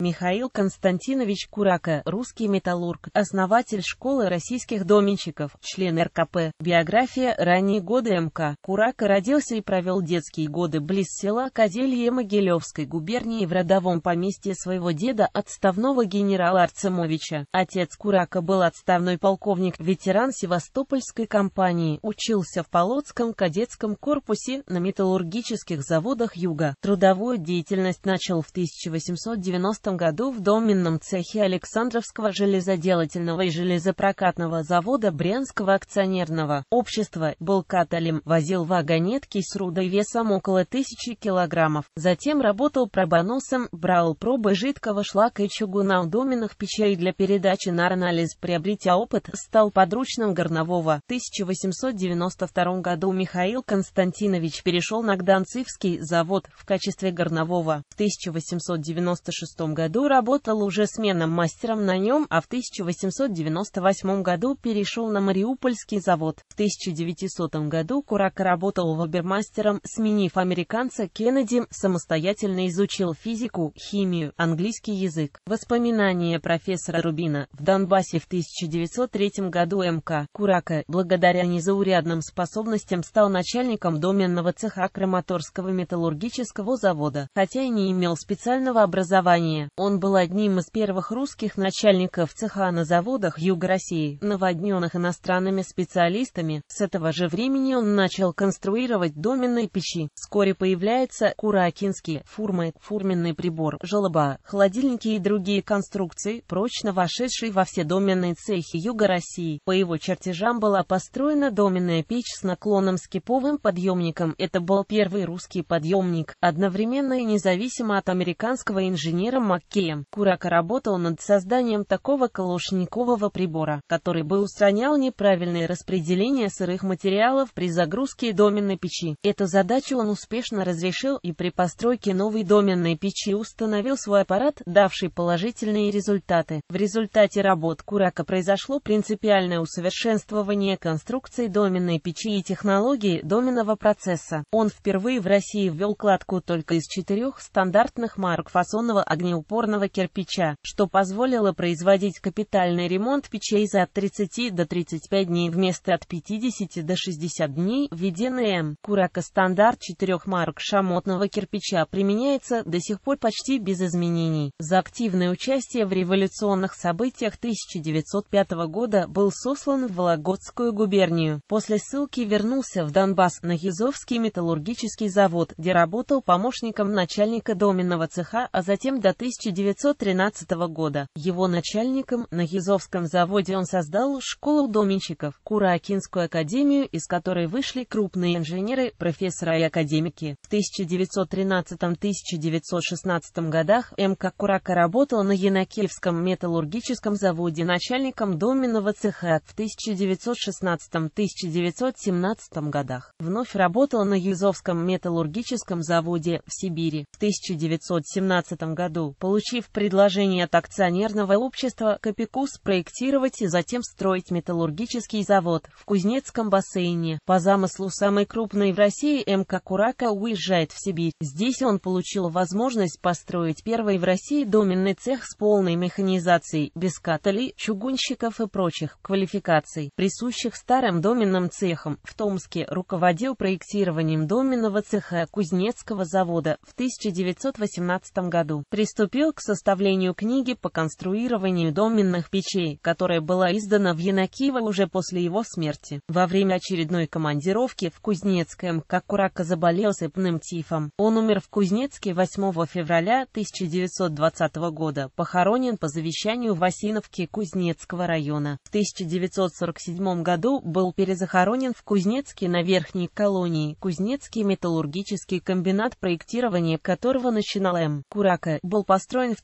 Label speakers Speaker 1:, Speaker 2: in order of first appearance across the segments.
Speaker 1: Михаил Константинович Курака, русский металлург, основатель школы российских доменщиков, член РКП. Биография «Ранние годы МК». Курака родился и провел детские годы близ села Козелье Могилевской губернии в родовом поместье своего деда, отставного генерала Арцемовича. Отец Курака был отставной полковник, ветеран Севастопольской кампании, учился в Полоцком кадетском корпусе на металлургических заводах Юга. Трудовую деятельность начал в 1890 году в доменном цехе Александровского железоделательного и железопрокатного завода Брянского акционерного общества был каталем, возил вагонетки с рудой весом около 1000 килограммов, затем работал пробоносом, брал пробы жидкого шлака и чугуна у доменных печей для передачи на анализ, приобретя опыт, стал подручным горнового. В 1892 году Михаил Константинович перешел на Гданцевский завод в качестве горнового. В 1896 году году работал уже сменным мастером на нем, а в 1898 году перешел на Мариупольский завод. В 1900 году Курак работал вабермастером, сменив американца Кеннеди, самостоятельно изучил физику, химию, английский язык. Воспоминания профессора Рубина в Донбассе в 1903 году МК Курака, благодаря незаурядным способностям, стал начальником доменного цеха Краматорского металлургического завода, хотя и не имел специального образования. Он был одним из первых русских начальников цеха на заводах Юга России, наводненных иностранными специалистами. С этого же времени он начал конструировать доменные печи. Вскоре появляются куракинские фурмы, фурменный прибор, желоба, холодильники и другие конструкции, прочно вошедшие во все доменные цехи Юга России. По его чертежам была построена доменная печь с наклоном скиповым подъемником. Это был первый русский подъемник, одновременно и независимо от американского инженера Мак. Маккеем, Курака работал над созданием такого калушникового прибора, который бы устранял неправильное распределение сырых материалов при загрузке доменной печи. Эту задачу он успешно разрешил и при постройке новой доменной печи установил свой аппарат, давший положительные результаты. В результате работ Курака произошло принципиальное усовершенствование конструкции доменной печи и технологии доменного процесса. Он впервые в России ввел кладку только из четырех стандартных марок фасонного огнеупорного упорного кирпича, что позволило производить капитальный ремонт печей за от 30 до 35 дней вместо от 50 до 60 дней. Введенный М. Курака стандарт 4 марок шамотного кирпича применяется до сих пор почти без изменений. За активное участие в революционных событиях 1905 года был сослан в Вологодскую губернию. После ссылки вернулся в Донбасс на Язовский металлургический завод, где работал помощником начальника доменного цеха, а затем до 1900 1913 года. Его начальником на Язовском заводе он создал школу доменщиков, Куракинскую академию, из которой вышли крупные инженеры, профессора и академики. В 1913-1916 годах М.К. Курака работал на Янакиевском металлургическом заводе начальником доменного цеха в 1916-1917 годах. Вновь работал на Язовском металлургическом заводе в Сибири в 1917 году. Получив предложение от акционерного общества «Копеку» спроектировать и затем строить металлургический завод в Кузнецком бассейне, по замыслу самой крупной в России МК «Курака» уезжает в Сибирь. Здесь он получил возможность построить первый в России доменный цех с полной механизацией, без каталей, чугунщиков и прочих квалификаций, присущих старым доменным цехам. В Томске руководил проектированием доменного цеха Кузнецкого завода в 1918 году. Приступил приступил к составлению книги по конструированию доменных печей, которая была издана в Янакиево уже после его смерти. Во время очередной командировки в Кузнецком Кокурака заболел сыпным тифом. Он умер в Кузнецке 8 февраля 1920 года, похоронен по завещанию в Васиновки Кузнецкого района. В 1947 году был перезахоронен в Кузнецке на Верхней колонии, Кузнецкий металлургический комбинат проектирования которого начинал М. Курака, был построен построен в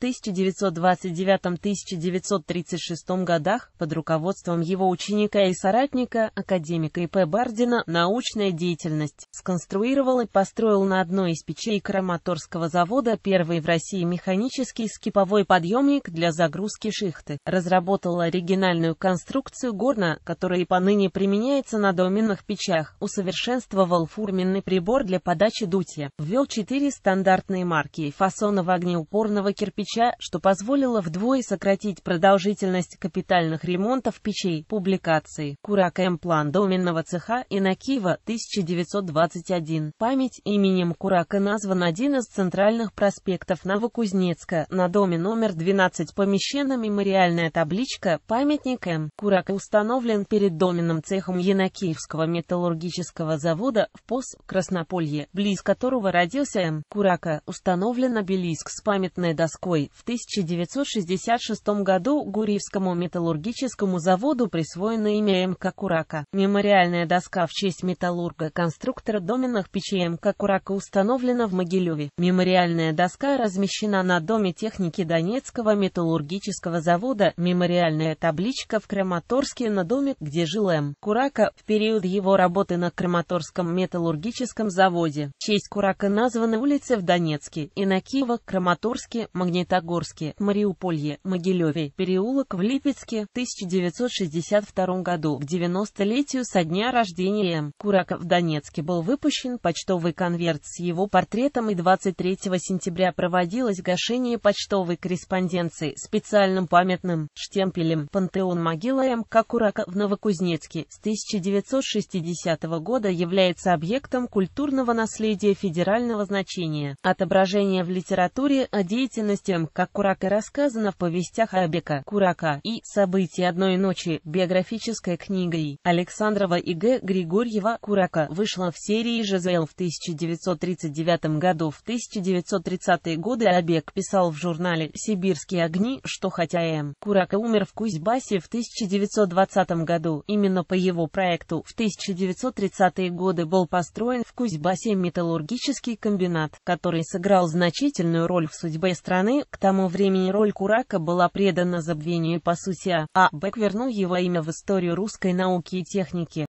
Speaker 1: 1929-1936 годах под руководством его ученика и соратника, академика И.П. Бардина, научная деятельность сконструировал и построил на одной из печей Краматорского завода первый в России механический скиповой подъемник для загрузки шихты, разработал оригинальную конструкцию горна, которая и поныне применяется на доменных печах, усовершенствовал фурменный прибор для подачи дутья, ввел четыре стандартные марки фасонов огнеупорного красного кирпича, что позволило вдвое сократить продолжительность капитальных ремонтов печей публикации М. план доменного цеха Инакиева 1921». Память именем Курака назван один из центральных проспектов Новокузнецка. На доме номер 12 помещена мемориальная табличка «Памятник М». Курак установлен перед доменным цехом Янакиевского металлургического завода в ПОС Краснополье, близ которого родился М. Курака. Установлен обелиск с памятной доской в 1966 году Гуриевскому металлургическому заводу присвоено имя МК Курака. Мемориальная доска в честь металлурга-конструктора доменных печей МК Курака установлена в Могилеве. Мемориальная доска размещена на доме техники Донецкого металлургического завода, мемориальная табличка в Краматорске на доме, где жил М. Курака в период его работы на Краматорском металлургическом заводе. В честь Курака названы улицы в Донецке, Инакиево, Краматорске, Магнитогорске, Мариуполье, Могилеве, переулок в Липецке, 1962 году, к 90-летию со дня рождения М. Курака в Донецке был выпущен почтовый конверт с его портретом и 23 сентября проводилось гашение почтовой корреспонденции специальным памятным штемпелем «Пантеон могила М. Курака в Новокузнецке с 1960 года является объектом культурного наследия федерального значения. Отображение в литературе о деятельности действительностям, как Курака рассказано в повестях Абека Курака и «События одной ночи» биографической книгой Александрова и Г. Григорьева Курака вышла в серии «Жизел» в 1939 году. В 1930-е годы Абек писал в журнале «Сибирские огни», что хотя М. Курака умер в Кузьбассе в 1920 году, именно по его проекту в 1930-е годы был построен в Кузьбассе металлургический комбинат, который сыграл значительную роль в судьбе страны, к тому времени роль Курака была предана забвению и по сути А. Бек вернул его имя в историю русской науки и техники.